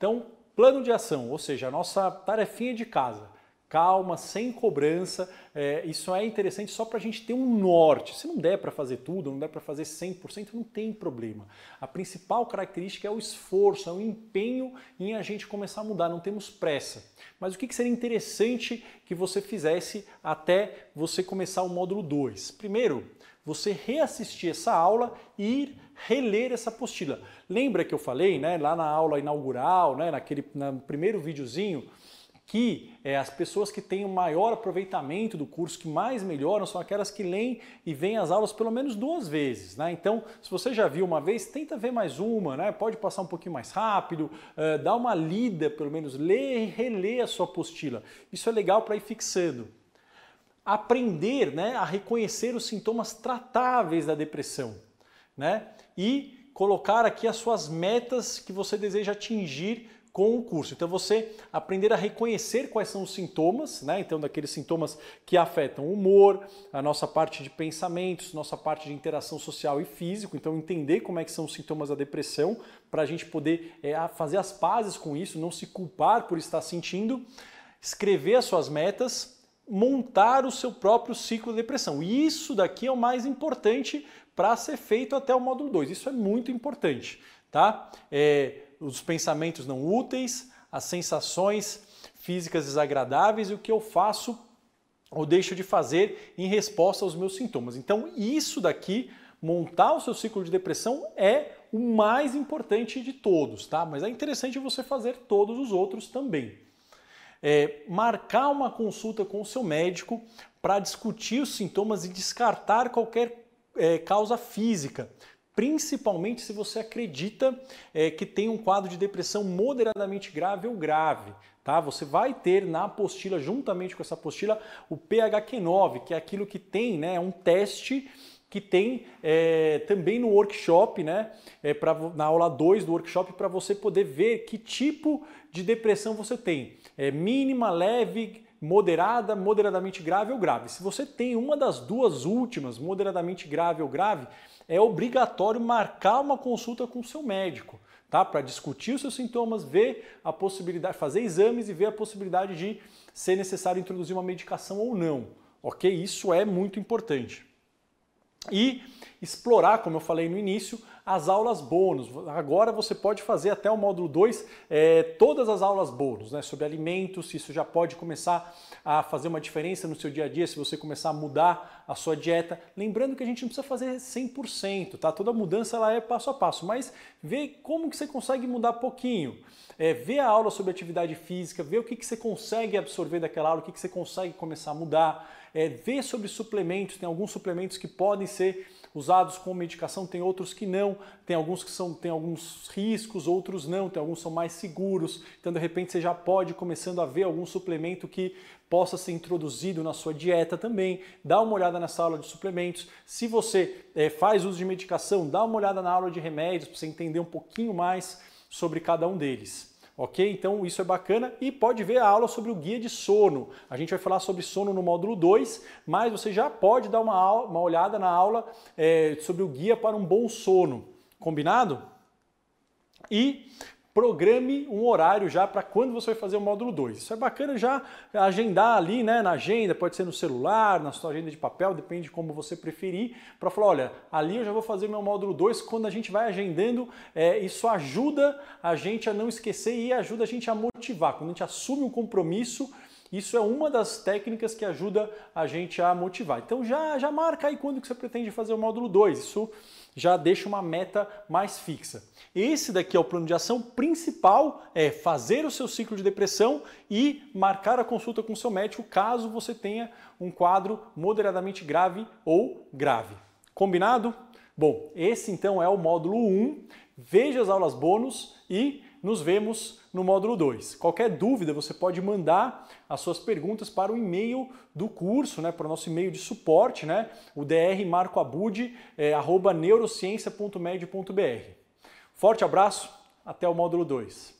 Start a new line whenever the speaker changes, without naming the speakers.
Então, plano de ação, ou seja, a nossa tarefinha de casa. Calma, sem cobrança, é, isso é interessante só para a gente ter um norte. Se não der para fazer tudo, não der para fazer 100%, não tem problema. A principal característica é o esforço, é o empenho em a gente começar a mudar, não temos pressa. Mas o que, que seria interessante que você fizesse até você começar o módulo 2? Primeiro, você reassistir essa aula e ir reler essa apostila. Lembra que eu falei, né, lá na aula inaugural, né, naquele no primeiro videozinho, que é, as pessoas que têm o maior aproveitamento do curso, que mais melhoram, são aquelas que leem e veem as aulas pelo menos duas vezes. Né? Então, se você já viu uma vez, tenta ver mais uma, né? pode passar um pouquinho mais rápido, uh, dá uma lida, pelo menos, lê e relê a sua apostila. Isso é legal para ir fixando. Aprender né, a reconhecer os sintomas tratáveis da depressão né? E colocar aqui as suas metas que você deseja atingir com o curso. Então você aprender a reconhecer quais são os sintomas, né? Então daqueles sintomas que afetam o humor, a nossa parte de pensamentos, nossa parte de interação social e físico. Então entender como é que são os sintomas da depressão para a gente poder é, fazer as pazes com isso, não se culpar por estar sentindo, escrever as suas metas montar o seu próprio ciclo de depressão. E isso daqui é o mais importante para ser feito até o módulo 2. Isso é muito importante, tá? É, os pensamentos não úteis, as sensações físicas desagradáveis e o que eu faço ou deixo de fazer em resposta aos meus sintomas. Então, isso daqui, montar o seu ciclo de depressão é o mais importante de todos, tá? Mas é interessante você fazer todos os outros também é, marcar uma consulta com o seu médico para discutir os sintomas e descartar qualquer é, causa física principalmente se você acredita é, que tem um quadro de depressão moderadamente grave ou grave. Tá? Você vai ter na apostila, juntamente com essa apostila, o PHQ9, que é aquilo que tem, né, um teste que tem é, também no workshop, né, é, pra, na aula 2 do workshop, para você poder ver que tipo de depressão você tem. É, mínima, leve, moderada, moderadamente grave ou grave. Se você tem uma das duas últimas, moderadamente grave ou grave, é obrigatório marcar uma consulta com o seu médico. Tá? Para discutir os seus sintomas, ver a possibilidade, fazer exames e ver a possibilidade de ser necessário introduzir uma medicação ou não. Ok? Isso é muito importante. E explorar, como eu falei no início, as aulas bônus. Agora você pode fazer até o módulo 2 é, todas as aulas bônus, né? Sobre alimentos, isso já pode começar a fazer uma diferença no seu dia a dia se você começar a mudar a sua dieta. Lembrando que a gente não precisa fazer 100%, tá? Toda mudança ela é passo a passo, mas vê como que você consegue mudar pouquinho. É, vê a aula sobre atividade física, vê o que, que você consegue absorver daquela aula, o que, que você consegue começar a mudar é, ver sobre suplementos, tem alguns suplementos que podem ser usados com medicação, tem outros que não, tem alguns que são, tem alguns riscos, outros não, tem alguns que são mais seguros. Então, de repente, você já pode começando a ver algum suplemento que possa ser introduzido na sua dieta também. Dá uma olhada nessa aula de suplementos. Se você é, faz uso de medicação, dá uma olhada na aula de remédios para você entender um pouquinho mais sobre cada um deles ok? Então isso é bacana e pode ver a aula sobre o guia de sono. A gente vai falar sobre sono no módulo 2, mas você já pode dar uma, aula, uma olhada na aula é, sobre o guia para um bom sono, combinado? E programe um horário já para quando você vai fazer o módulo 2. Isso é bacana já agendar ali né, na agenda, pode ser no celular, na sua agenda de papel, depende de como você preferir, para falar, olha, ali eu já vou fazer meu módulo 2, quando a gente vai agendando, é, isso ajuda a gente a não esquecer e ajuda a gente a motivar. Quando a gente assume um compromisso, isso é uma das técnicas que ajuda a gente a motivar. Então já, já marca aí quando que você pretende fazer o módulo 2. Isso já deixa uma meta mais fixa. Esse daqui é o plano de ação principal, é fazer o seu ciclo de depressão e marcar a consulta com o seu médico caso você tenha um quadro moderadamente grave ou grave. Combinado? Bom, esse então é o módulo 1. Um. Veja as aulas bônus e nos vemos no módulo 2. Qualquer dúvida, você pode mandar as suas perguntas para o e-mail do curso, né, para o nosso e-mail de suporte, né, o drmarcoabude.neurociencia.med.br. Eh, é, Forte abraço, até o módulo 2.